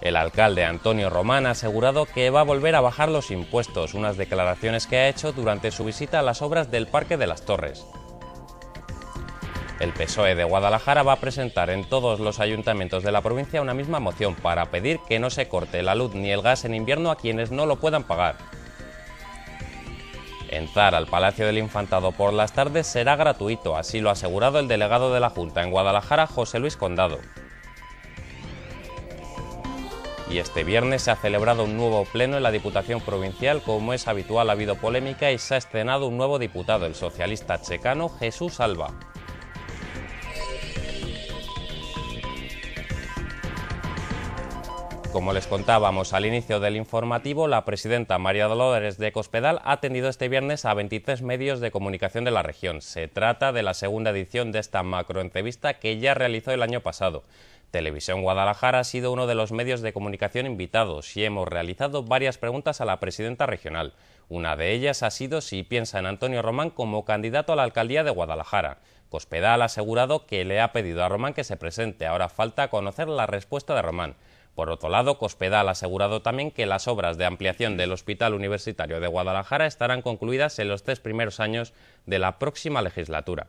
El alcalde Antonio Román ha asegurado que va a volver a bajar los impuestos, unas declaraciones que ha hecho durante su visita a las obras del Parque de las Torres. El PSOE de Guadalajara va a presentar en todos los ayuntamientos de la provincia una misma moción para pedir que no se corte la luz ni el gas en invierno a quienes no lo puedan pagar. Entrar al Palacio del Infantado por las tardes será gratuito, así lo ha asegurado el delegado de la Junta en Guadalajara, José Luis Condado. Y este viernes se ha celebrado un nuevo pleno en la Diputación Provincial. Como es habitual, ha habido polémica y se ha estrenado un nuevo diputado, el socialista checano Jesús Alba. Como les contábamos al inicio del informativo, la presidenta María Dolores de Cospedal ha atendido este viernes a 23 medios de comunicación de la región. Se trata de la segunda edición de esta macroentrevista que ya realizó el año pasado. Televisión Guadalajara ha sido uno de los medios de comunicación invitados y hemos realizado varias preguntas a la presidenta regional. Una de ellas ha sido si piensa en Antonio Román como candidato a la alcaldía de Guadalajara. Cospedal ha asegurado que le ha pedido a Román que se presente. Ahora falta conocer la respuesta de Román. Por otro lado, Cospedal ha asegurado también que las obras de ampliación del Hospital Universitario de Guadalajara estarán concluidas en los tres primeros años de la próxima legislatura.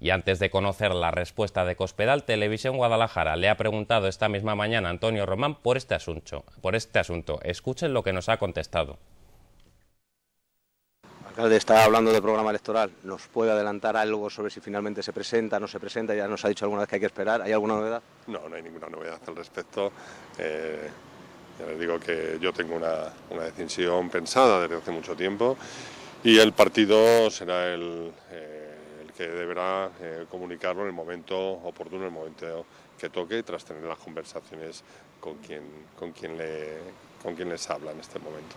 Y antes de conocer la respuesta de Cospedal, Televisión Guadalajara le ha preguntado esta misma mañana a Antonio Román por este asunto. Por este asunto. Escuchen lo que nos ha contestado alcalde está hablando de programa electoral. ¿Nos puede adelantar algo sobre si finalmente se presenta, no se presenta? Ya nos ha dicho alguna vez que hay que esperar. ¿Hay alguna novedad? No, no hay ninguna novedad al respecto. Eh, ya les digo que yo tengo una, decisión pensada desde hace mucho tiempo y el partido será el, eh, que deberá eh, comunicarlo en el momento oportuno, en el momento que toque, tras tener las conversaciones con con con quien les habla en este momento.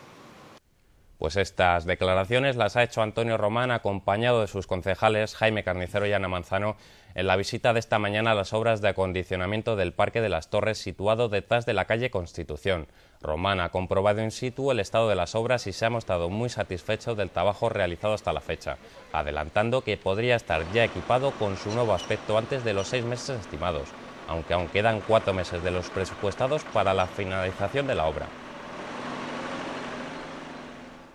Pues estas declaraciones las ha hecho Antonio Román acompañado de sus concejales Jaime Carnicero y Ana Manzano en la visita de esta mañana a las obras de acondicionamiento del Parque de las Torres situado detrás de la calle Constitución. Román ha comprobado in situ el estado de las obras y se ha mostrado muy satisfecho del trabajo realizado hasta la fecha, adelantando que podría estar ya equipado con su nuevo aspecto antes de los seis meses estimados, aunque aún quedan cuatro meses de los presupuestados para la finalización de la obra.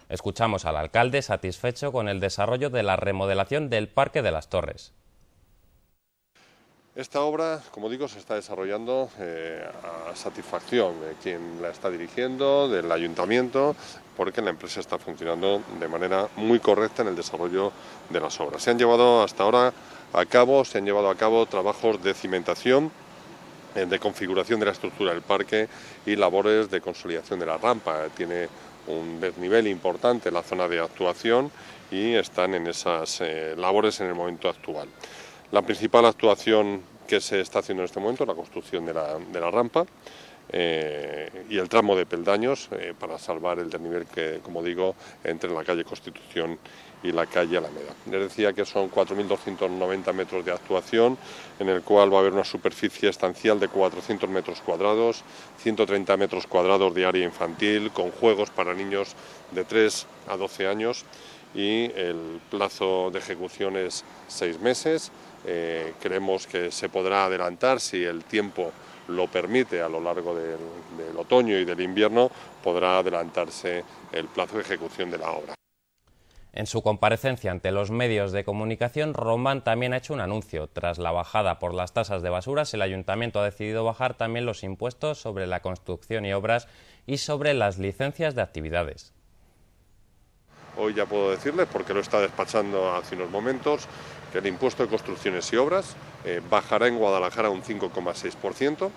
Escuchamos al alcalde satisfecho con el desarrollo de la remodelación del Parque de las Torres. Esta obra, como digo, se está desarrollando eh, a satisfacción de quien la está dirigiendo, del ayuntamiento, porque la empresa está funcionando de manera muy correcta en el desarrollo de las obras. Se han llevado hasta ahora a cabo, se han llevado a cabo trabajos de cimentación eh, de configuración de la estructura del parque y labores de consolidación de la rampa. Tiene un desnivel importante en la zona de actuación y están en esas eh, labores en el momento actual. La principal actuación que se está haciendo en este momento es la construcción de la, rampa eh, y el tramo de peldaños eh, para salvar el desnivel que, como digo, entre la calle Constitución y la calle Alameda. Les decía que son 4.290 metros de actuación, en el cual va a haber una superficie estancial de 400 metros cuadrados, 130 metros cuadrados de área infantil, con juegos para niños de 3 a 12 años y el plazo de ejecución es 6 meses. Eh, creemos que se podrá adelantar si el tiempo lo permite a lo largo del otoño y del invierno, podrá adelantarse el plazo de ejecución de la obra. En su comparecencia ante los medios de comunicación, Román también ha hecho un anuncio. Tras la bajada por las tasas de basuras, el ayuntamiento ha decidido bajar también los impuestos sobre la construcción y obras y sobre las licencias de actividades. Hoy ya puedo decirles, porque lo está despachando hace unos momentos, que el impuesto de construcciones y obras eh, bajará en Guadalajara un 5,6%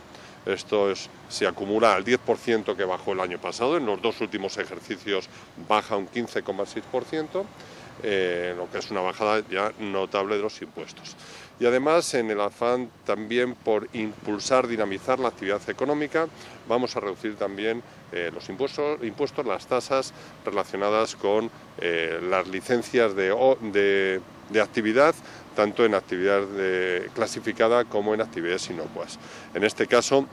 esto se acumula al 10% que bajó el año pasado, en los dos últimos ejercicios baja un 15,6%, eh, lo que es una bajada ya notable de los impuestos. Y además, en el afán también por impulsar, dinamizar la actividad económica, vamos a reducir también eh, los impuestos, las tasas relacionadas con eh, las licencias de, actividad tanto en actividad clasificada como en actividades inocuas. En este caso,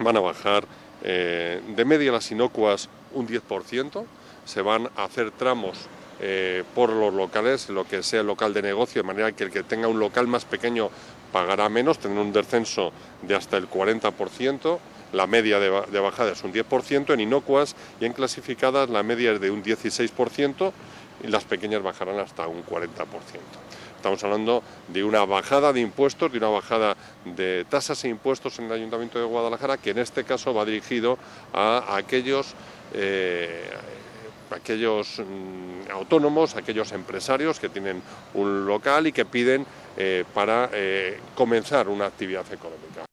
van a bajar eh, de media las inocuas un 10%, se van a hacer tramos eh, por los locales, lo que sea local de negocio, de manera que el que tenga un local más pequeño pagará menos, tendrá un descenso de hasta el 40%, la media de, de bajada es un 10%, en inocuas y en clasificadas la media es de un 16% y las pequeñas bajarán hasta un 40%. Estamos hablando de una bajada de impuestos, de una bajada de tasas e impuestos en el Ayuntamiento de Guadalajara, que en este caso va dirigido a aquellos... Eh, aquellos mm, autónomos, aquellos empresarios que tienen un local y que piden eh, para eh, comenzar una actividad económica.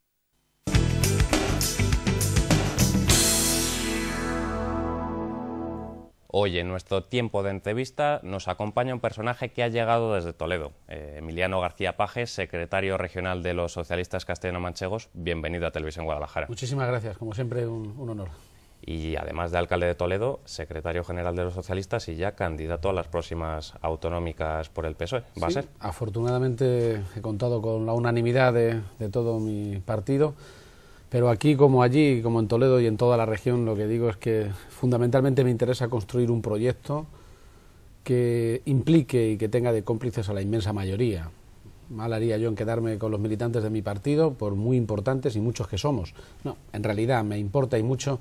Hoy en nuestro tiempo de entrevista nos acompaña un personaje que ha llegado desde Toledo, eh, Emiliano García Pajes, secretario regional de los socialistas castellano-manchegos. Bienvenido a Televisión Guadalajara. Muchísimas gracias, como siempre un, honor. Y además de alcalde de Toledo, secretario general de los socialistas y ya candidato a las próximas autonómicas por el PSOE. ¿Va a ser? Afortunadamente he contado con la unanimidad de todo mi partido pero aquí como allí, como en Toledo y en toda la región, lo que digo es que fundamentalmente me interesa construir un proyecto que implique y que tenga de cómplices a la inmensa mayoría. Mal haría yo en quedarme con los militantes de mi partido, por muy importantes y muchos que somos. No, en realidad me importa y mucho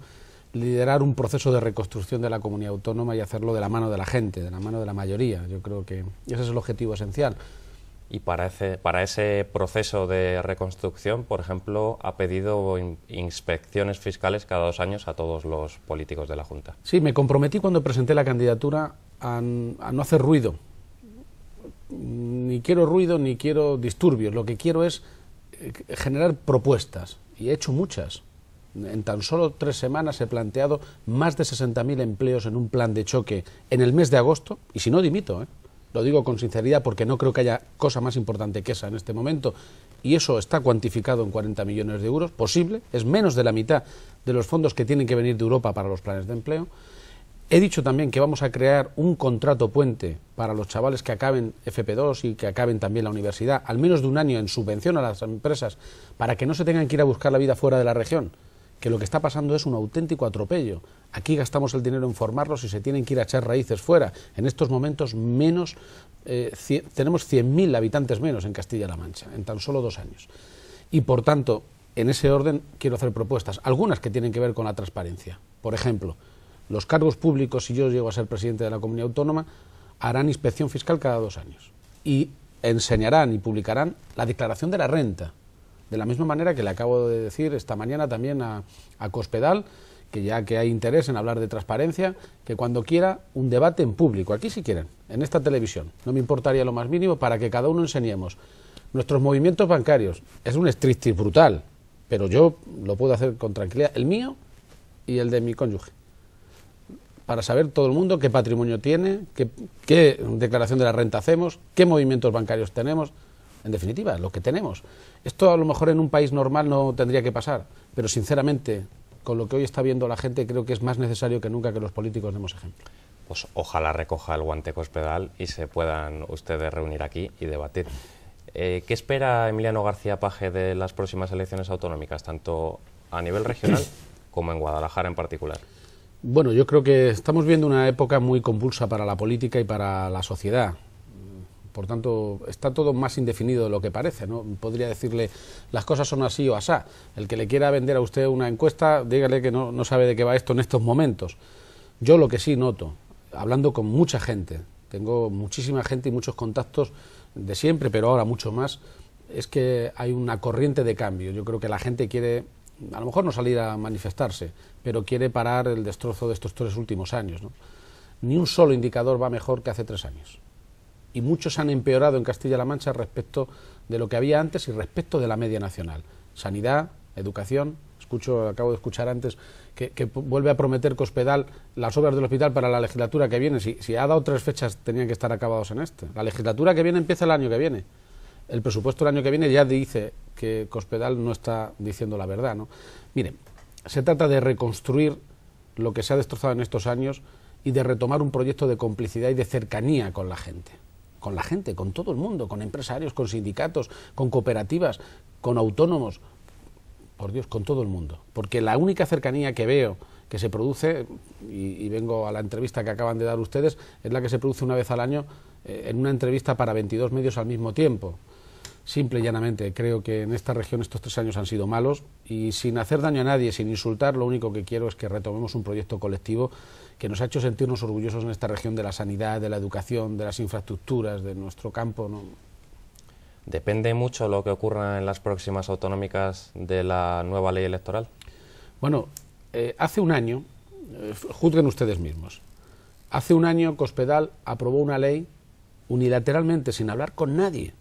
liderar un proceso de reconstrucción de la comunidad autónoma y hacerlo de la mano de la gente, de la mano de la mayoría. Yo creo que ese es el objetivo esencial y para ese, para ese proceso de reconstrucción, por ejemplo, ha pedido inspecciones fiscales cada dos años a todos los políticos de la Junta. Sí, me comprometí cuando presenté la candidatura a, no hacer ruido. Ni quiero ruido ni quiero disturbios. Lo que quiero es eh, generar propuestas. Y he hecho muchas. En tan solo tres semanas he planteado más de 60.000 empleos en un plan de choque en el mes de agosto. Y si no, dimito. ¿eh? Lo digo con sinceridad porque no creo que haya cosa más importante que esa en este momento. Y eso está cuantificado en 40 millones de euros, posible, es menos de la mitad de los fondos que tienen que venir de Europa para los planes de empleo. He dicho también que vamos a crear un contrato puente para los chavales que acaben FP2 y que acaben también la universidad, al menos de un año en subvención a las empresas, para que no se tengan que ir a buscar la vida fuera de la región que lo que está pasando es un auténtico atropello. Aquí gastamos el dinero en formarlos y se tienen que ir a echar raíces fuera. En estos momentos menos, eh, cien, tenemos 100.000 habitantes menos en Castilla-La Mancha, en tan solo dos años. Y por tanto, en ese orden quiero hacer propuestas, algunas que tienen que ver con la transparencia. Por ejemplo, los cargos públicos, si yo llego a ser presidente de la comunidad autónoma, harán inspección fiscal cada dos años y enseñarán y publicarán la declaración de la renta de la misma manera que le acabo de decir esta mañana también a, Cospedal, que ya que hay interés en hablar de transparencia, que cuando quiera un debate en público, aquí si quieren, en esta televisión, no me importaría lo más mínimo, para que cada uno enseñemos nuestros movimientos bancarios. Es un y brutal, pero yo lo puedo hacer con tranquilidad, el mío y el de mi cónyuge, para saber todo el mundo qué patrimonio tiene, qué declaración de la renta hacemos, qué movimientos bancarios tenemos en definitiva, lo que tenemos. Esto a lo mejor en un país normal no tendría que pasar, pero sinceramente, con lo que hoy está viendo la gente, creo que es más necesario que nunca que los políticos demos ejemplo. Pues ojalá recoja el guante cospedal y se puedan ustedes reunir aquí y debatir. Eh, ¿Qué espera Emiliano García Paje de las próximas elecciones autonómicas, tanto a nivel regional como en Guadalajara en particular? Bueno, yo creo que estamos viendo una época muy convulsa para la política y para la sociedad. Por tanto, está todo más indefinido de lo que parece. ¿no? Podría decirle, las cosas son así o asá. El que le quiera vender a usted una encuesta, dígale que no, sabe de qué va esto en estos momentos. Yo lo que sí noto, hablando con mucha gente, tengo muchísima gente y muchos contactos de siempre, pero ahora mucho más, es que hay una corriente de cambio. Yo creo que la gente quiere, a lo mejor no salir a manifestarse, pero quiere parar el destrozo de estos tres últimos años. Ni un solo indicador va mejor que hace tres años y muchos han empeorado en Castilla-La Mancha respecto de lo que había antes y respecto de la media nacional. Sanidad, educación, escucho, acabo de escuchar antes que, vuelve a prometer Cospedal las obras del hospital para la legislatura que viene. Si, ha dado tres fechas, tenían que estar acabados en este. La legislatura que viene empieza el año que viene el presupuesto del año que viene ya dice que Cospedal no está diciendo la verdad. ¿no? Miren, se trata de reconstruir lo que se ha destrozado en estos años y de retomar un proyecto de complicidad y de cercanía con la gente con la gente, con todo el mundo, con empresarios, con sindicatos, con cooperativas, con autónomos, por Dios, con todo el mundo. Porque la única cercanía que veo que se produce, y, vengo a la entrevista que acaban de dar ustedes, es la que se produce una vez al año eh, en una entrevista para 22 medios al mismo tiempo. Simple y llanamente, creo que en esta región estos tres años han sido malos y sin hacer daño a nadie, sin insultar, lo único que quiero es que retomemos un proyecto colectivo que nos ha hecho sentirnos orgullosos en esta región de la sanidad, de la educación, de las infraestructuras, de nuestro campo. ¿Depende mucho lo que ocurra en las próximas autonómicas de la nueva ley electoral? Bueno, eh, hace un año, eh, juzguen ustedes mismos, hace un año Cospedal aprobó una ley unilateralmente, sin hablar con nadie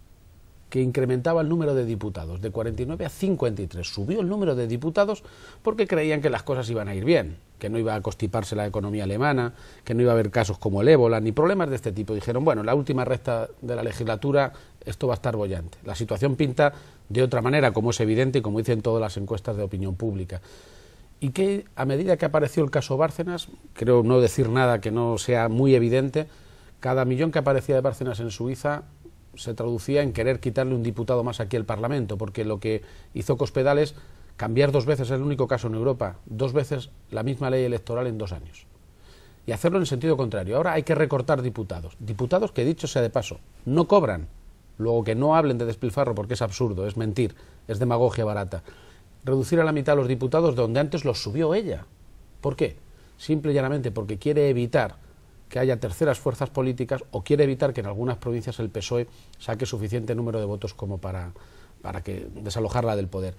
que incrementaba el número de diputados, de 49 a 53. Subió el número de diputados porque creían que las cosas iban a ir bien, que no iba a constiparse la economía alemana, que no iba a haber casos como el ébola, ni problemas de este tipo. Dijeron, bueno, la última recta de la legislatura esto va a estar bollante. La situación pinta de otra manera, como es evidente y como dicen todas las encuestas de opinión pública y que a medida que apareció el caso Bárcenas, creo no decir nada que no sea muy evidente, cada millón que aparecía de Bárcenas en Suiza se traducía en querer quitarle un diputado más aquí al Parlamento, porque lo que hizo Cospedal es cambiar dos veces, es el único caso en Europa, dos veces la misma ley electoral en dos años. Y hacerlo en el sentido contrario. Ahora hay que recortar diputados. Diputados que, dicho sea de paso, no cobran. Luego que no hablen de despilfarro porque es absurdo, es mentir, es demagogia barata. Reducir a la mitad a los diputados de donde antes los subió ella. ¿Por qué? Simple y llanamente porque quiere evitar que haya terceras fuerzas políticas o quiere evitar que en algunas provincias el PSOE saque suficiente número de votos como para, para que desalojarla del poder.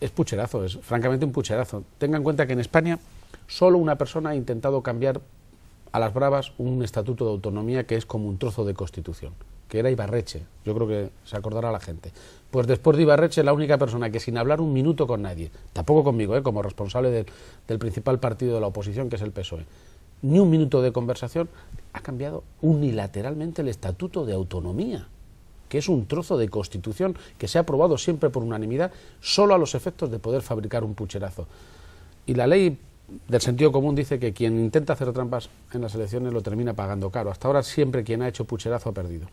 Es pucherazo, es francamente un pucherazo. Tenga en cuenta que en España solo una persona ha intentado cambiar a las bravas un estatuto de autonomía que es como un trozo de constitución, que era Ibarreche. Yo creo que se acordará la gente. Pues después de Ibarreche, la única persona que sin hablar un minuto con nadie, tampoco conmigo, ¿eh? como responsable del principal partido de la oposición, que es el PSOE, ni un minuto de conversación, ha cambiado unilateralmente el Estatuto de Autonomía, que es un trozo de constitución que se ha aprobado siempre por unanimidad, solo a los efectos de poder fabricar un pucherazo. Y la ley del sentido común dice que quien intenta hacer trampas en las elecciones lo termina pagando caro. Hasta ahora siempre quien ha hecho pucherazo ha perdido.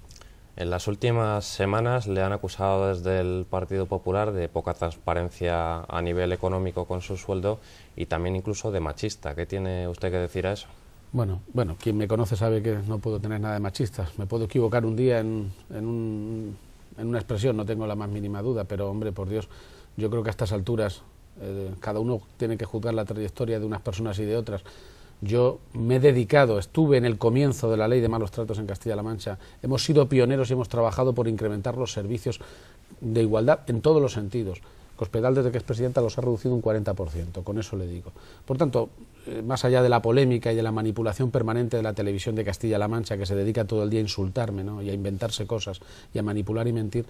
En las últimas semanas le han acusado desde el Partido Popular de poca transparencia a nivel económico con su sueldo y también incluso de machista. ¿Qué tiene usted que decir a eso? Bueno, bueno, quien me conoce sabe que no puedo tener nada de machista. Me puedo equivocar un día en, una expresión, no tengo la más mínima duda, pero hombre, por Dios, yo creo que a estas alturas eh, cada uno tiene que juzgar la trayectoria de unas personas y de otras. Yo me he dedicado, estuve en el comienzo de la ley de malos tratos en Castilla-La Mancha, hemos sido pioneros y hemos trabajado por incrementar los servicios de igualdad en todos los sentidos. Cospedal, desde que es presidenta, los ha reducido un 40%, con eso le digo. Por tanto, eh, más allá de la polémica y de la manipulación permanente de la televisión de Castilla-La Mancha, que se dedica todo el día a insultarme ¿no? y a inventarse cosas y a manipular y mentir,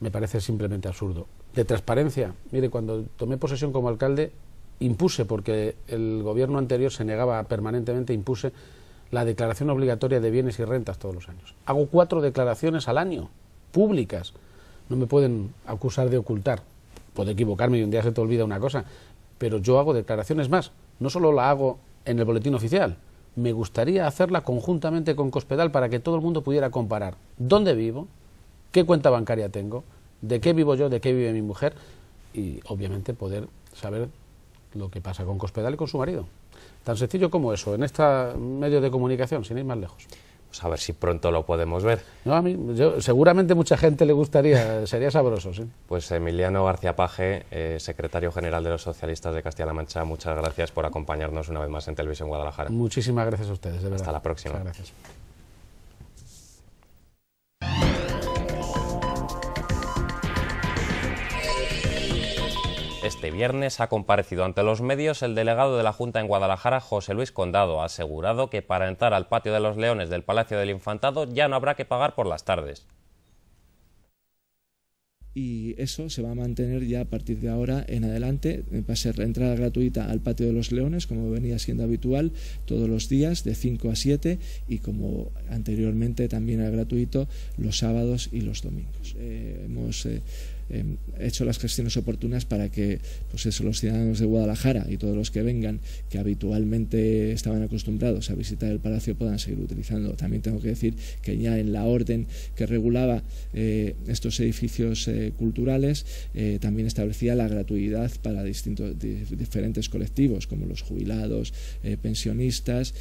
me parece simplemente absurdo. De transparencia, mire, cuando tomé posesión como alcalde, impuse, porque el gobierno anterior se negaba permanentemente, impuse la declaración obligatoria de bienes y rentas todos los años. Hago cuatro declaraciones al año, públicas. No me pueden acusar de ocultar. Puedo equivocarme y un día se te olvida una cosa, pero yo hago declaraciones más. No solo la hago en el boletín oficial, me gustaría hacerla conjuntamente con Cospedal para que todo el mundo pudiera comparar dónde vivo, qué cuenta bancaria tengo, de qué vivo yo, de qué vive mi mujer y obviamente poder saber lo que pasa con Cospedal y con su marido. Tan sencillo como eso, en este medio de comunicación, sin ir más lejos. Pues a ver si pronto lo podemos ver. No, a mí, yo, seguramente mucha gente le gustaría, sería sabroso, Pues Emiliano García Paje, eh, secretario general de los socialistas de Castilla-La Mancha, muchas gracias por acompañarnos una vez más en Televisión Guadalajara. Muchísimas gracias a ustedes, Hasta la próxima. gracias. Este viernes ha comparecido ante los medios el delegado de la Junta en Guadalajara, José Luis Condado, ha asegurado que para entrar al patio de los leones del Palacio del Infantado ya no habrá que pagar por las tardes. Y eso se va a mantener ya a partir de ahora en adelante. Va a ser entrada gratuita al Patio de los Leones, como venía siendo habitual, todos los días de 5 a 7 y como anteriormente también era gratuito los sábados y los domingos. Eh, hemos, eh, eh, ...he hecho las gestiones oportunas para que pues los ciudadanos de Guadalajara y todos los que vengan, que habitualmente estaban acostumbrados a visitar el palacio, puedan seguir utilizando. También tengo que decir que ya en la orden que regulaba eh, estos edificios eh, culturales, también establecía la gratuidad para distintos, diferentes colectivos, como los jubilados, pensionistas,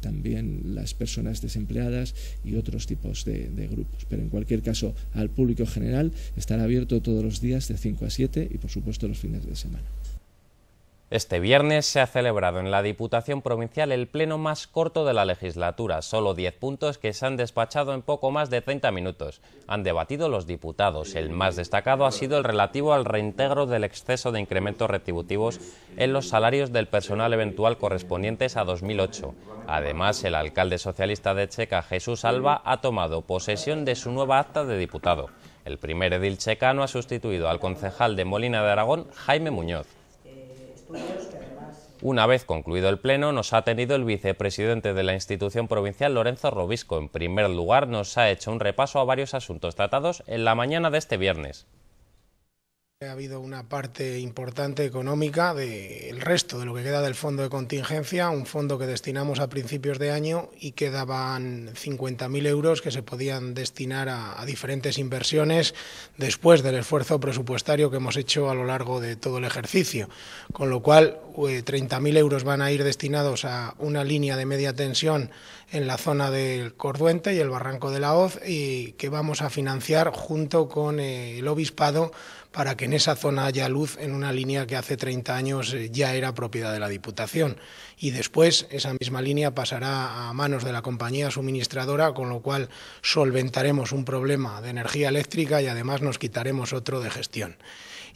también las personas desempleadas y otros tipos de grupos. Pero en cualquier caso, al público general, están abierto todos los días de 5 a 7 y por supuesto los fines de semana. Este viernes se ha celebrado en la Diputación Provincial el pleno más corto de la legislatura, solo 10 puntos que se han despachado en poco más de 30 minutos. Han debatido los diputados. El más destacado ha sido el relativo al reintegro del exceso de incrementos retributivos en los salarios del personal eventual correspondientes a 2008. Además, el alcalde socialista de Checa, Jesús Alba, ha tomado posesión de su nueva acta de diputado. El primer edil checano ha sustituido al concejal de Molina de Aragón, Jaime Muñoz. Una vez concluido el pleno, nos ha tenido el vicepresidente de la institución provincial, Lorenzo Robisco. En primer lugar, nos ha hecho un repaso a varios asuntos tratados en la mañana de este viernes. Ha habido una parte importante económica del resto de lo que queda del fondo de contingencia, un fondo que destinamos a principios de año y quedaban 50.000 euros que se podían destinar a, a, diferentes inversiones después del esfuerzo presupuestario que hemos hecho a lo largo de todo el ejercicio. Con lo cual, 30.000 eh, euros van a ir destinados a una línea de media tensión en la zona del Corduente y el Barranco de la Hoz y que vamos a financiar junto con eh, el Obispado para que en esa zona haya luz en una línea que hace 30 años eh, ya era propiedad de la Diputación. Y después esa misma línea pasará a manos de la compañía suministradora, con lo cual solventaremos un problema de energía eléctrica y además nos quitaremos otro de gestión.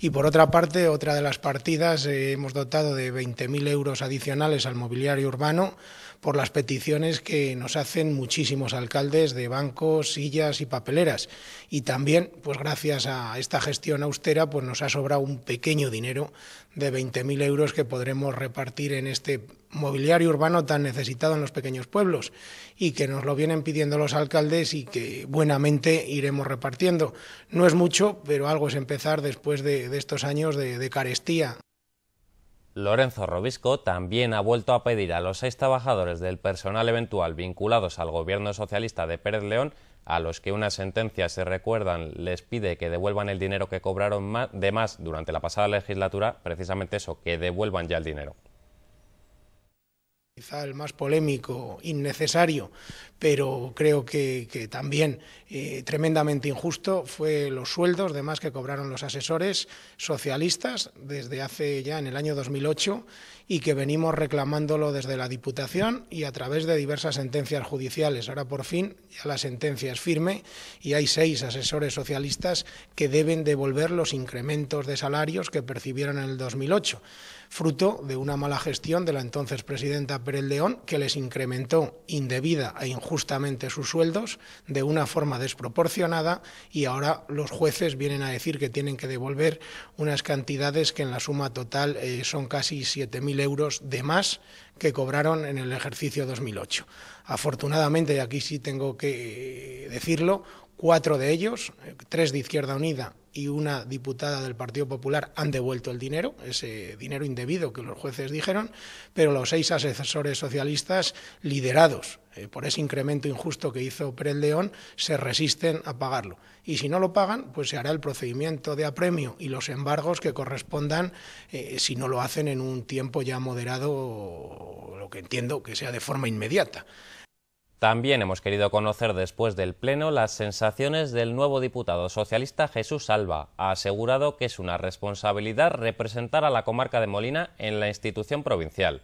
Y por otra parte, otra de las partidas eh, hemos dotado de 20.000 euros adicionales al mobiliario urbano por las peticiones que nos hacen muchísimos alcaldes de bancos, sillas y papeleras. Y también, pues gracias a esta gestión austera, pues nos ha sobrado un pequeño dinero de 20.000 euros que podremos repartir en este mobiliario urbano tan necesitado en los pequeños pueblos y que nos lo vienen pidiendo los alcaldes y que buenamente iremos repartiendo. No es mucho, pero algo es empezar después de, estos años de carestía. Lorenzo Robisco también ha vuelto a pedir a los seis trabajadores del personal eventual vinculados al gobierno socialista de Pérez León, a los que una sentencia se recuerdan les pide que devuelvan el dinero que cobraron de más durante la pasada legislatura, precisamente eso, que devuelvan ya el dinero quizá el más polémico, innecesario, pero creo que, también eh, tremendamente injusto, fue los sueldos de más que cobraron los asesores socialistas desde hace ya en el año 2008 y que venimos reclamándolo desde la Diputación y a través de diversas sentencias judiciales. Ahora por fin ya la sentencia es firme y hay seis asesores socialistas que deben devolver los incrementos de salarios que percibieron en el 2008 fruto de una mala gestión de la entonces presidenta Pérez León, que les incrementó indebida e injustamente sus sueldos de una forma desproporcionada y ahora los jueces vienen a decir que tienen que devolver unas cantidades que en la suma total eh, son casi 7.000 euros de más que cobraron en el ejercicio 2008. Afortunadamente, y aquí sí tengo que eh, decirlo, Cuatro de ellos, tres de Izquierda Unida y una diputada del Partido Popular, han devuelto el dinero, ese dinero indebido que los jueces dijeron, pero los seis asesores socialistas, liderados eh, por ese incremento injusto que hizo Pérez León, se resisten a pagarlo. Y si no lo pagan, pues se hará el procedimiento de apremio y los embargos que correspondan eh, si no lo hacen en un tiempo ya moderado, lo que entiendo que sea de forma inmediata. También hemos querido conocer después del Pleno las sensaciones del nuevo diputado socialista Jesús Alba. Ha asegurado que es una responsabilidad representar a la comarca de Molina en la institución provincial.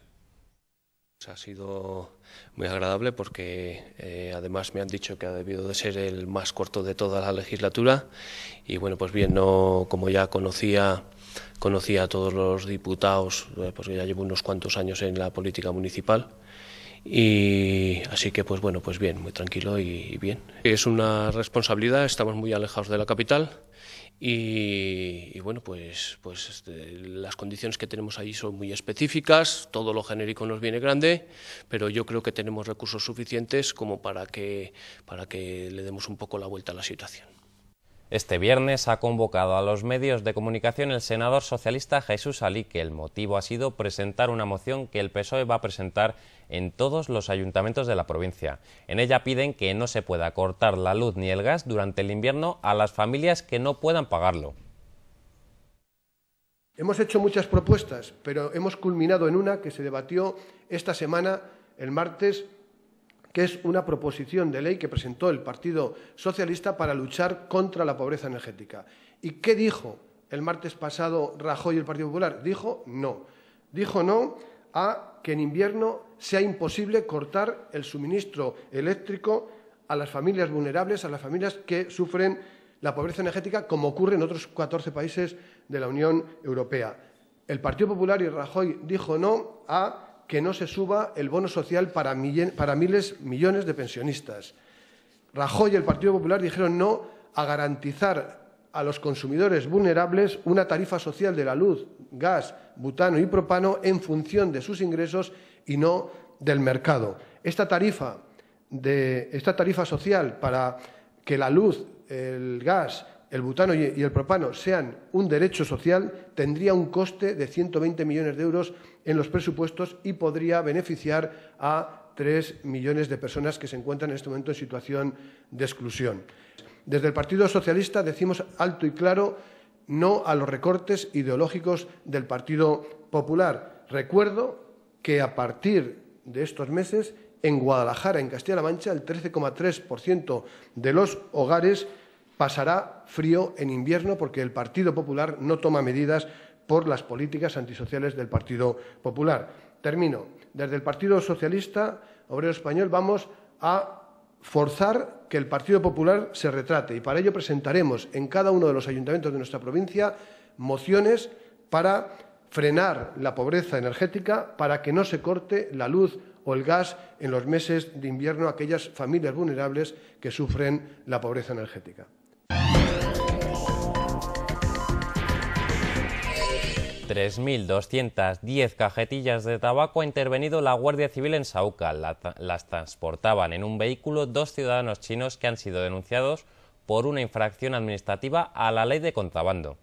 Pues ha sido muy agradable porque eh, además me han dicho que ha debido de ser el más corto de toda la legislatura y bueno pues bien no como ya conocía conocía a todos los diputados eh, porque ya llevo unos cuantos años en la política municipal y así que, pues bueno, pues bien, muy tranquilo y, bien. Es una responsabilidad, estamos muy alejados de la capital. Y, bueno, pues, pues este, las condiciones que tenemos ahí son muy específicas, todo lo genérico nos viene grande, pero yo creo que tenemos recursos suficientes como para que, para que le demos un poco la vuelta a la situación. Este viernes ha convocado a los medios de comunicación el senador socialista Jesús Alí, que el motivo ha sido presentar una moción que el PSOE va a presentar en todos los ayuntamientos de la provincia. En ella piden que no se pueda cortar la luz ni el gas durante el invierno a las familias que no puedan pagarlo. Hemos hecho muchas propuestas, pero hemos culminado en una que se debatió esta semana, el martes que es una proposición de ley que presentó el Partido Socialista para luchar contra la pobreza energética. ¿Y qué dijo el martes pasado Rajoy y el Partido Popular? Dijo no. Dijo no a que en invierno sea imposible cortar el suministro eléctrico a las familias vulnerables, a las familias que sufren la pobreza energética, como ocurre en otros 14 países de la Unión Europea. El Partido Popular y Rajoy dijo no a que no se suba el bono social para, miles, millones de pensionistas. Rajoy y el Partido Popular dijeron no a garantizar a los consumidores vulnerables una tarifa social de la luz, gas, butano y propano en función de sus ingresos y no del mercado. esta tarifa social para que la luz, el gas el butano y el propano sean un derecho social tendría un coste de 120 millones de euros en los presupuestos y podría beneficiar a tres millones de personas que se encuentran en este momento en situación de exclusión. Desde el Partido Socialista decimos alto y claro no a los recortes ideológicos del Partido Popular. Recuerdo que a partir de estos meses en Guadalajara, en Castilla-La Mancha, el 13,3% de los hogares pasará frío en invierno porque el Partido Popular no toma medidas por las políticas antisociales del Partido Popular. Termino. Desde el Partido Socialista Obrero Español vamos a forzar que el Partido Popular se retrate y para ello presentaremos en cada uno de los ayuntamientos de nuestra provincia mociones para frenar la pobreza energética, para que no se corte la luz o el gas en los meses de invierno a aquellas familias vulnerables que sufren la pobreza energética. 3.210 cajetillas de tabaco ha intervenido la Guardia Civil en Sauca. las transportaban en un vehículo dos ciudadanos chinos que han sido denunciados por una infracción administrativa a la ley de contrabando.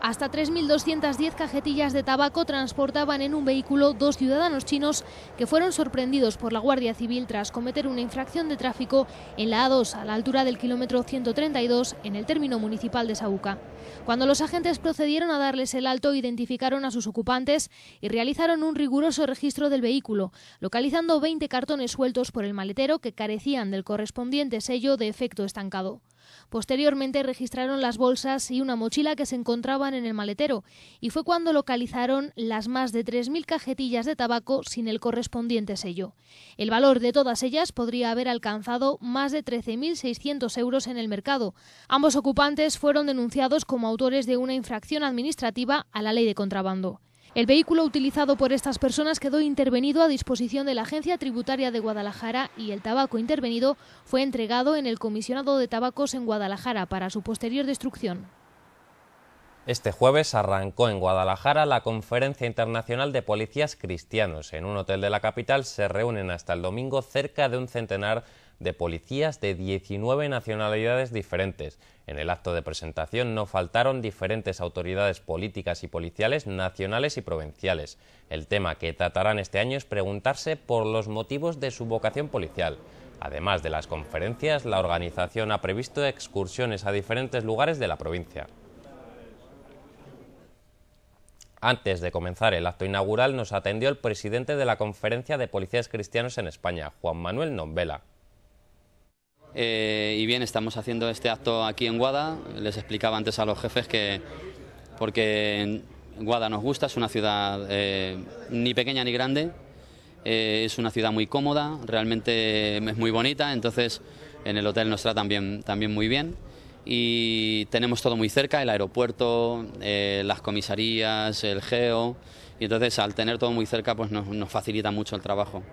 Hasta 3.210 cajetillas de tabaco transportaban en un vehículo dos ciudadanos chinos que fueron sorprendidos por la Guardia Civil tras cometer una infracción de tráfico en la A2 a la altura del kilómetro 132 en el término municipal de Saúca. Cuando los agentes procedieron a darles el alto, identificaron a sus ocupantes y realizaron un riguroso registro del vehículo, localizando 20 cartones sueltos por el maletero que carecían del correspondiente sello de efecto estancado. Posteriormente registraron las bolsas y una mochila que se encontraban en el maletero y fue cuando localizaron las más de 3.000 cajetillas de tabaco sin el correspondiente sello. El valor de todas ellas podría haber alcanzado más de 13.600 euros en el mercado. Ambos ocupantes fueron denunciados como autores de una infracción administrativa a la ley de contrabando. El vehículo utilizado por estas personas quedó intervenido a disposición de la Agencia Tributaria de Guadalajara y el tabaco intervenido fue entregado en el Comisionado de Tabacos en Guadalajara para su posterior destrucción. Este jueves arrancó en Guadalajara la Conferencia Internacional de Policías Cristianos. En un hotel de la capital se reúnen hasta el domingo cerca de un centenar de policías de 19 nacionalidades diferentes. En el acto de presentación no faltaron diferentes autoridades políticas y policiales nacionales y provinciales. El tema que tratarán este año es preguntarse por los motivos de su vocación policial. Además de las conferencias, la organización ha previsto excursiones a diferentes lugares de la provincia. Antes de comenzar el acto inaugural nos atendió el presidente de la Conferencia de Policías Cristianos en España, Juan Manuel Nombela. Eh, y bien, estamos haciendo este acto aquí en Guada. Les explicaba antes a los jefes que porque Guada nos gusta, es una ciudad eh, ni pequeña ni grande, eh, es una ciudad muy cómoda, realmente es muy bonita, entonces en el hotel nos tratan bien, también muy bien y tenemos todo muy cerca, el aeropuerto, las comisarías, el geo, y entonces al tener todo muy cerca pues nos facilita mucho el trabajo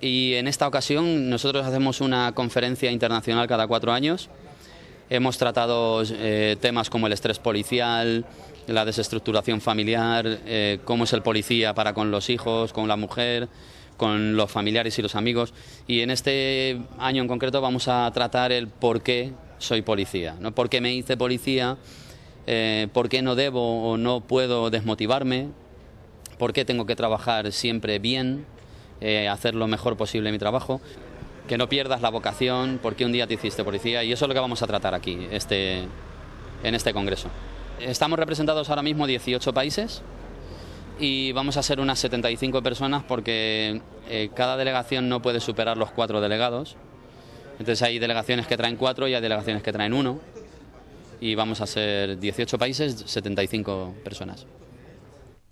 y en esta ocasión nosotros hacemos una conferencia internacional cada cuatro años. Hemos tratado eh, temas como el estrés policial, la desestructuración familiar, eh, cómo es el policía para con los hijos, con la mujer, con los familiares y los amigos. Y en este año en concreto vamos a tratar el por qué soy policía, ¿no? por qué me hice policía, eh, por qué no debo o no puedo desmotivarme, por qué tengo que trabajar siempre bien eh, hacer lo mejor posible mi trabajo, que no pierdas la vocación porque un día te hiciste policía y eso es lo que vamos a tratar aquí, este, en este congreso. Estamos representados ahora mismo 18 países y vamos a ser unas 75 personas porque eh, cada delegación no puede superar los cuatro delegados. Entonces hay delegaciones que traen cuatro y hay delegaciones que traen uno. Y vamos a ser 18 países, 75 personas.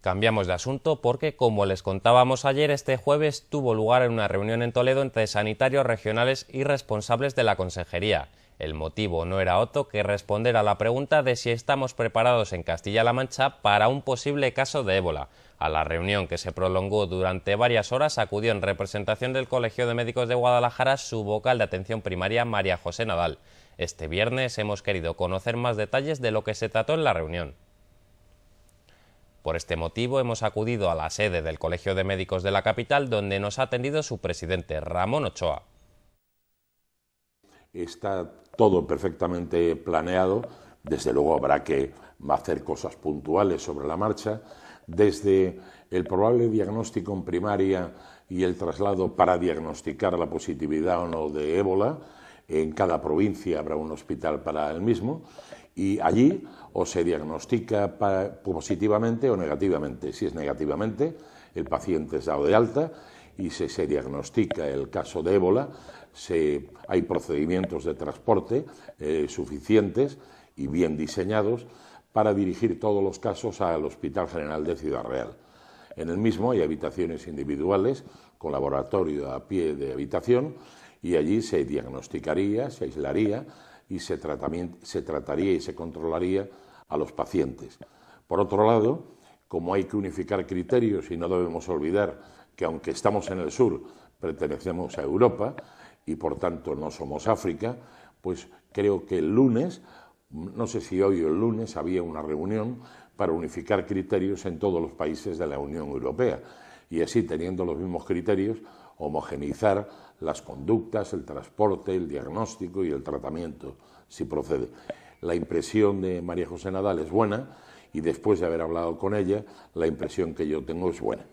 Cambiamos de asunto porque, como les contábamos ayer, este jueves tuvo lugar en una reunión en Toledo entre sanitarios regionales y responsables de la Consejería. El motivo no era otro que responder a la pregunta de si estamos preparados en Castilla-La Mancha para un posible caso de ébola. A la reunión que se prolongó durante varias horas acudió en representación del Colegio de Médicos de Guadalajara su vocal de atención primaria María José Nadal. Este viernes hemos querido conocer más detalles de lo que se trató en la reunión. Por este motivo hemos acudido a la sede del Colegio de Médicos de la capital donde nos ha atendido su presidente Ramón Ochoa. Está todo perfectamente planeado, desde luego habrá que hacer cosas puntuales sobre la marcha, desde el probable diagnóstico en primaria y el traslado para diagnosticar la positividad o no de ébola, en cada provincia habrá un hospital para el mismo, y allí o se diagnostica positivamente o negativamente. Si es negativamente, el paciente es dado de alta y si se diagnostica el caso de ébola, hay procedimientos de transporte eh, suficientes y bien diseñados para dirigir todos los casos al Hospital General de Ciudad Real. En el mismo hay habitaciones individuales con laboratorio a pie de habitación y allí se diagnosticaría, se aislaría y se, trataría y se controlaría a los pacientes. Por otro lado, como hay que unificar criterios y no debemos olvidar que aunque estamos en el sur, pertenecemos a Europa y por tanto no somos África, pues creo que el lunes, no sé si hoy o el lunes, había una reunión para unificar criterios en todos los países de la Unión Europea y así, teniendo los mismos criterios, homogeneizar las conductas, el transporte, el diagnóstico y el tratamiento, si procede. La impresión de María José Nadal es buena y después de haber hablado con ella, la impresión que yo tengo es buena.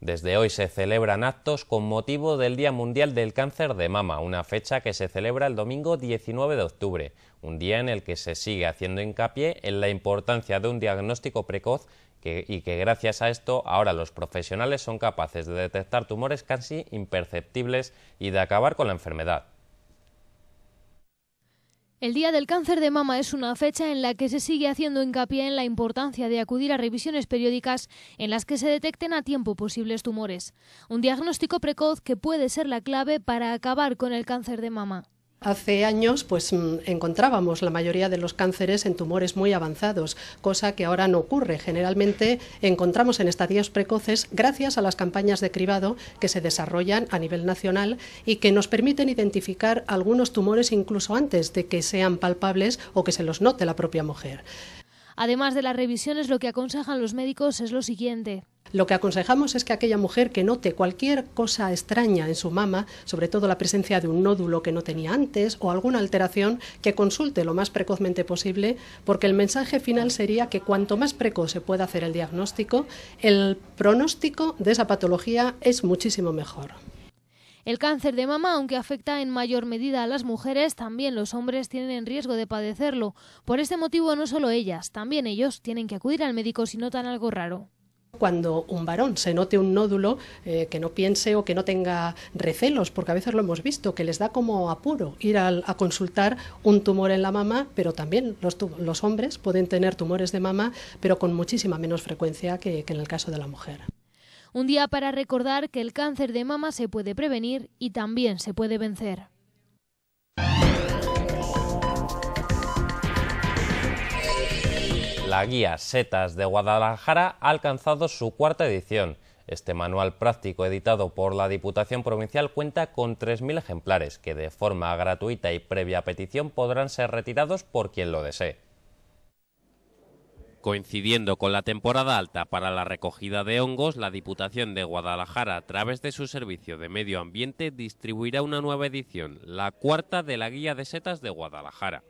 Desde hoy se celebran actos con motivo del Día Mundial del Cáncer de Mama, una fecha que se celebra el domingo 19 de octubre, un día en el que se sigue haciendo hincapié en la importancia de un diagnóstico precoz y que gracias a esto ahora los profesionales son capaces de detectar tumores casi imperceptibles y de acabar con la enfermedad. El Día del Cáncer de Mama es una fecha en la que se sigue haciendo hincapié en la importancia de acudir a revisiones periódicas en las que se detecten a tiempo posibles tumores, un diagnóstico precoz que puede ser la clave para acabar con el cáncer de mama. Hace años, pues mm, encontrábamos la mayoría de los cánceres en tumores muy avanzados, cosa que ahora no ocurre. Generalmente encontramos en estadios precoces gracias a las campañas de cribado que se desarrollan a nivel nacional y que nos permiten identificar algunos tumores incluso antes de que sean palpables o que se los note la propia mujer. Además de las revisiones, lo que aconsejan los médicos es lo siguiente. Lo que aconsejamos es que aquella mujer que note cualquier cosa extraña en su mama, sobre todo la presencia de un nódulo que no tenía antes o alguna alteración, que consulte lo más precozmente posible, porque el mensaje final sería que cuanto más precoz se pueda hacer el diagnóstico, el pronóstico de esa patología es muchísimo mejor. El cáncer de mama, aunque afecta en mayor medida a las mujeres, también los hombres tienen riesgo de padecerlo. Por este motivo, no solo ellas, también ellos tienen que acudir al médico si notan algo raro. Cuando un varón se note un nódulo, eh, que no piense o que no tenga recelos, porque a veces lo hemos visto, que les da como apuro ir a, consultar un tumor en la mama, pero también los, hombres pueden tener tumores de mama, pero con muchísima menos frecuencia que en el caso de la mujer. Un día para recordar que el cáncer de mama se puede prevenir y también se puede vencer. La guía Setas de Guadalajara ha alcanzado su cuarta edición. Este manual práctico editado por la Diputación Provincial cuenta con 3.000 ejemplares que de forma gratuita y previa petición podrán ser retirados por quien lo desee. Coincidiendo con la temporada alta para la recogida de hongos, la Diputación de Guadalajara, a través de su servicio de medio ambiente, distribuirá una nueva edición, la cuarta de la Guía de Setas de Guadalajara.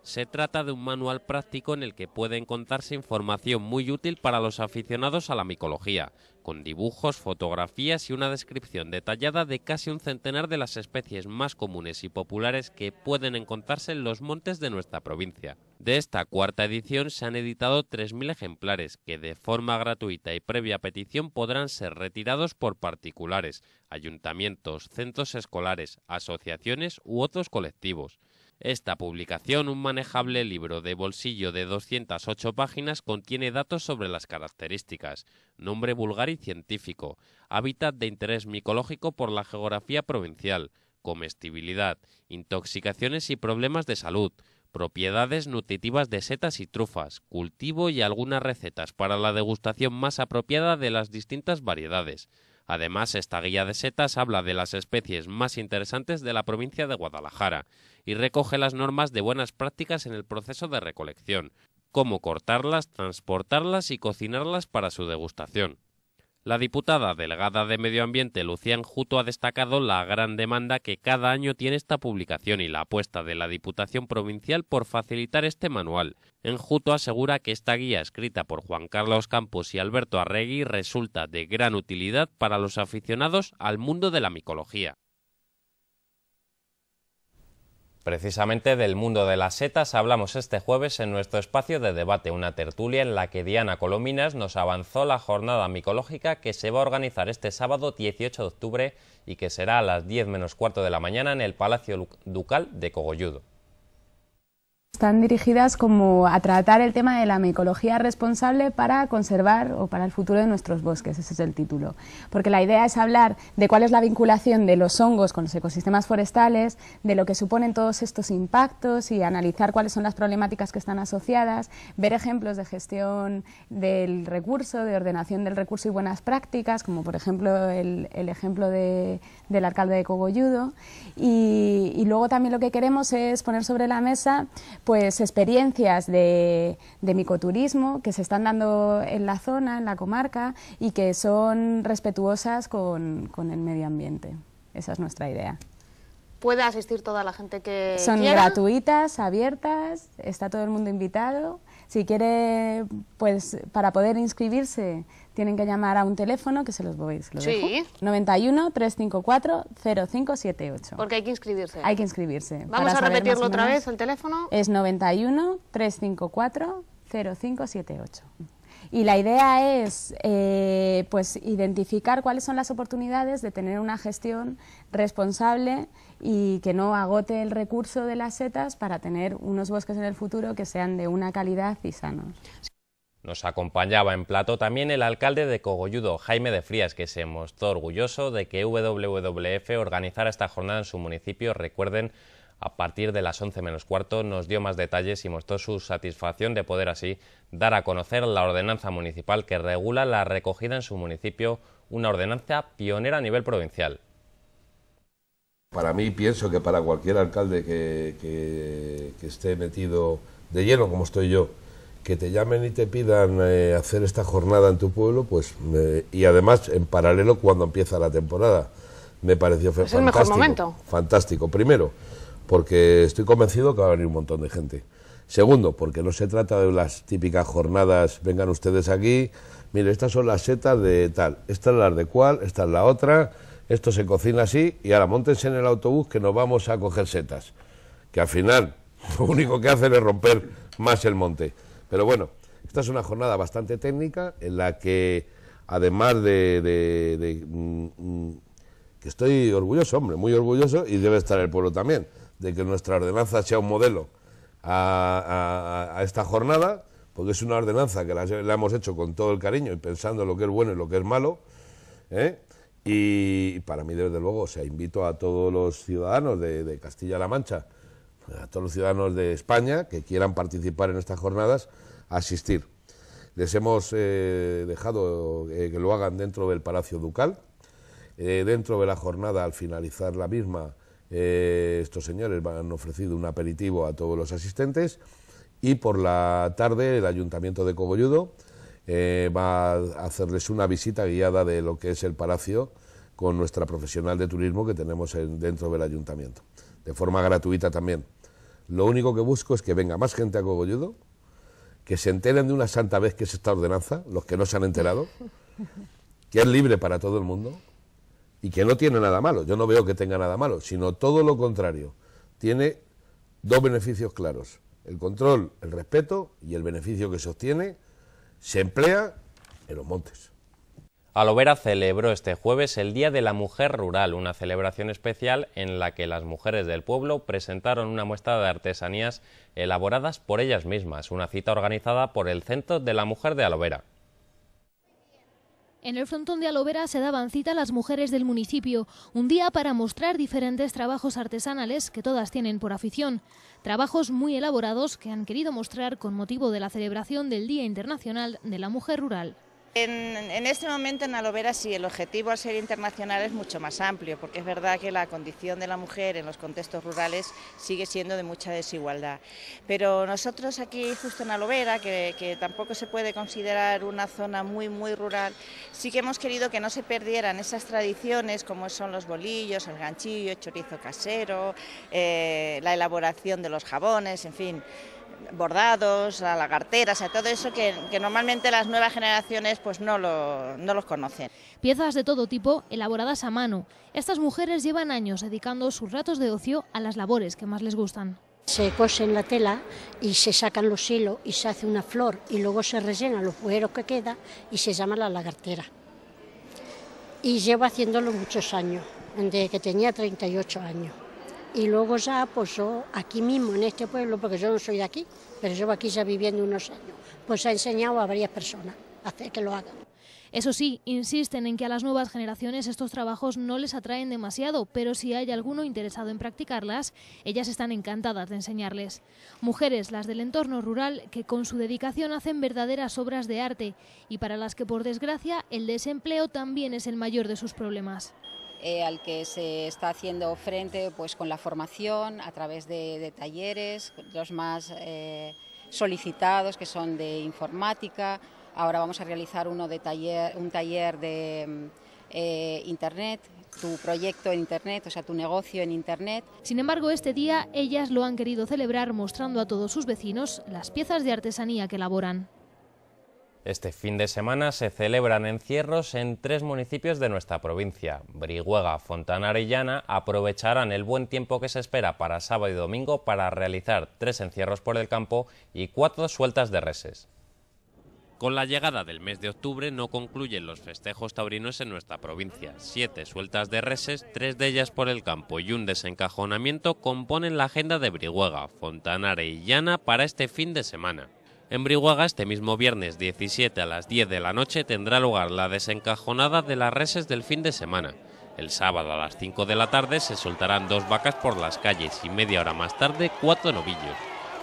Se trata de un manual práctico en el que puede encontrarse información muy útil para los aficionados a la micología, con dibujos, fotografías y una descripción detallada de casi un centenar de las especies más comunes y populares que pueden encontrarse en los montes de nuestra provincia. De esta cuarta edición se han editado 3.000 ejemplares que de forma gratuita y previa petición podrán ser retirados por particulares, ayuntamientos, centros escolares, asociaciones u otros colectivos. Esta publicación, un manejable libro de bolsillo de 208 páginas, contiene datos sobre las características, nombre vulgar y científico, hábitat de interés micológico por la geografía provincial, comestibilidad, intoxicaciones y problemas de salud, propiedades nutritivas de setas y trufas, cultivo y algunas recetas para la degustación más apropiada de las distintas variedades. Además, esta guía de setas habla de las especies más interesantes de la provincia de Guadalajara y recoge las normas de buenas prácticas en el proceso de recolección, cómo cortarlas, transportarlas y cocinarlas para su degustación. La diputada delegada de Medio Ambiente, Lucía Juto, ha destacado la gran demanda que cada año tiene esta publicación y la apuesta de la Diputación Provincial por facilitar este manual. Enjuto asegura que esta guía escrita por Juan Carlos Campos y Alberto Arregui resulta de gran utilidad para los aficionados al mundo de la micología. Precisamente del mundo de las setas hablamos este jueves en nuestro espacio de debate, una tertulia en la que Diana Colominas nos avanzó la jornada micológica que se va a organizar este sábado 18 de octubre y que será a las 10 menos cuarto de la mañana en el Palacio Ducal de Cogolludo. Están dirigidas como a tratar el tema de la micología responsable para conservar o para el futuro de nuestros bosques, ese es el título. Porque la idea es hablar de cuál es la vinculación de los hongos con los ecosistemas forestales, de lo que suponen todos estos impactos y analizar cuáles son las problemáticas que están asociadas, ver ejemplos de gestión del recurso, de ordenación del recurso y buenas prácticas, como por ejemplo el, ejemplo del alcalde de Cogolludo. y luego también lo que queremos es poner sobre la mesa pues experiencias de, de micoturismo que se están dando en la zona, en la comarca y que son respetuosas con, el medio ambiente. Esa es nuestra idea. ¿Puede asistir toda la gente que Son gratuitas, abiertas, está todo el mundo invitado. Si quiere, pues para poder inscribirse tienen que llamar a un teléfono que se los voy a decir, sí. 91 354 0578. Porque hay que inscribirse. Hay que inscribirse. Vamos a repetirlo otra vez el teléfono. Es 91 354 0578. Y la idea es eh, pues identificar cuáles son las oportunidades de tener una gestión responsable y que no agote el recurso de las setas para tener unos bosques en el futuro que sean de una calidad y sanos. Nos acompañaba en plato también el alcalde de Cogolludo, Jaime de Frías, que se mostró orgulloso de que WWF organizara esta jornada en su municipio. Recuerden, a partir de las 11 menos cuarto nos dio más detalles y mostró su satisfacción de poder así dar a conocer la ordenanza municipal que regula la recogida en su municipio, una ordenanza pionera a nivel provincial. Para mí pienso que para cualquier alcalde que, esté metido de lleno como estoy yo, que te llamen y te pidan eh, hacer esta jornada en tu pueblo, pues eh, y además en paralelo cuando empieza la temporada. Me pareció fantástico. Es el mejor momento. Fantástico. Primero, porque estoy convencido que va a venir un montón de gente. Segundo, porque no se trata de las típicas jornadas, vengan ustedes aquí, mire, estas son las setas de tal, estas las de cual, esta es la otra, esto se cocina así y ahora montense en el autobús que nos vamos a coger setas. Que al final lo único que hacen es romper más el monte. Pero bueno, esta es una jornada bastante técnica en la que, además de, mm, mm, que estoy orgulloso, hombre, muy orgulloso, y debe estar el pueblo también, de que nuestra ordenanza sea un modelo a, esta jornada, porque es una ordenanza que la, hemos hecho con todo el cariño y pensando lo que es bueno y lo que es malo. ¿eh? Y para mí, desde luego, o sea, invito a todos los ciudadanos de Castilla-La Mancha, a todos los ciudadanos de España que quieran participar en estas jornadas a asistir. Les hemos eh, dejado eh, que lo hagan dentro del Palacio Ducal. Eh, dentro de la jornada, al finalizar la misma, estos señores han ofrecido un aperitivo a todos los asistentes y por la tarde el Ayuntamiento de Cogolludo va a hacerles una visita guiada de lo que es el Palacio con nuestra profesional de turismo que tenemos dentro del Ayuntamiento de forma gratuita también. Lo único que busco es que venga más gente a Cogolludo, que se enteren de una santa vez que es esta ordenanza, los que no se han enterado, que es libre para todo el mundo y que no tiene nada malo. Yo no veo que tenga nada malo, sino todo lo contrario. Tiene dos beneficios claros. El control, el respeto y el beneficio que sostiene se emplea en los montes. Alovera celebró este jueves el Día de la Mujer Rural, una celebración especial en la que las mujeres del pueblo presentaron una muestra de artesanías elaboradas por ellas mismas, una cita organizada por el Centro de la Mujer de Alovera. En el frontón de Alovera se daban cita las mujeres del municipio, un día para mostrar diferentes trabajos artesanales que todas tienen por afición, trabajos muy elaborados que han querido mostrar con motivo de la celebración del Día Internacional de la Mujer Rural. En, este momento en Alovera sí, el objetivo al ser internacional es mucho más amplio, porque es verdad que la condición de la mujer en los contextos rurales sigue siendo de mucha desigualdad. Pero nosotros aquí, justo en Alovera, que, tampoco se puede considerar una zona muy, muy rural, sí que hemos querido que no se perdieran esas tradiciones como son los bolillos, el ganchillo, el chorizo casero, eh, la elaboración de los jabones, en fin bordados, a lagarteras, a todo eso que, normalmente las nuevas generaciones pues no, lo, los conocen. Piezas de todo tipo elaboradas a mano. Estas mujeres llevan años dedicando sus ratos de ocio a las labores que más les gustan. Se cose en la tela y se sacan los hilos y se hace una flor y luego se rellena los agujeros que queda y se llama la lagartera. Y llevo haciéndolo muchos años, desde que tenía 38 años y luego se ha yo aquí mismo, en este pueblo, porque yo no soy de aquí, pero llevo aquí ya viviendo unos años, pues ha enseñado a varias personas a hacer que lo hagan. Eso sí, insisten en que a las nuevas generaciones estos trabajos no les atraen demasiado, pero si hay alguno interesado en practicarlas, ellas están encantadas de enseñarles. Mujeres, las del entorno rural, que con su dedicación hacen verdaderas obras de arte y para las que, por desgracia, el desempleo también es el mayor de sus problemas. Eh, al que se está haciendo frente pues, con la formación a través de, talleres, los más eh, solicitados que son de informática. Ahora vamos a realizar uno de taller, un taller de eh, Internet, tu proyecto en Internet, o sea, tu negocio en Internet. Sin embargo, este día ellas lo han querido celebrar mostrando a todos sus vecinos las piezas de artesanía que elaboran. Este fin de semana se celebran encierros en tres municipios de nuestra provincia. Brihuega, Fontanar y Llana aprovecharán el buen tiempo que se espera para sábado y domingo para realizar tres encierros por el campo y cuatro sueltas de reses. Con la llegada del mes de octubre no concluyen los festejos taurinos en nuestra provincia. Siete sueltas de reses, tres de ellas por el campo y un desencajonamiento componen la agenda de Brihuega, Fontanare y Llana para este fin de semana. En Brihuaga este mismo viernes 17 a las 10 de la noche, tendrá lugar la desencajonada de las reses del fin de semana. El sábado a las 5 de la tarde se soltarán dos vacas por las calles y media hora más tarde cuatro novillos.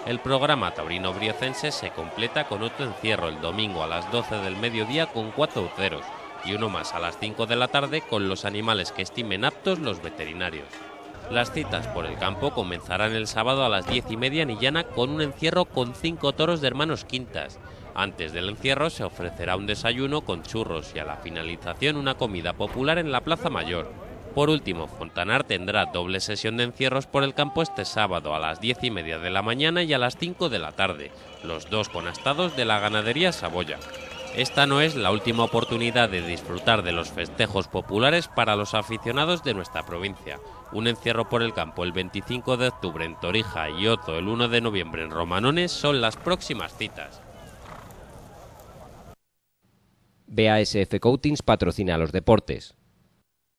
El programa taurino briocense se completa con otro encierro el domingo a las 12 del mediodía con cuatro uceros y uno más a las 5 de la tarde con los animales que estimen aptos los veterinarios. Las citas por el campo comenzarán el sábado a las diez y media en Illana con un encierro con cinco toros de hermanos Quintas. Antes del encierro se ofrecerá un desayuno con churros y a la finalización una comida popular en la Plaza Mayor. Por último, Fontanar tendrá doble sesión de encierros por el campo este sábado a las diez y media de la mañana y a las cinco de la tarde, los dos con astados de la ganadería Saboya. Esta no es la última oportunidad de disfrutar de los festejos populares para los aficionados de nuestra provincia un encierro por el campo el 25 de octubre en Torija y otro el 1 de noviembre en Romanones son las próximas citas. BASF Coatings patrocina los deportes.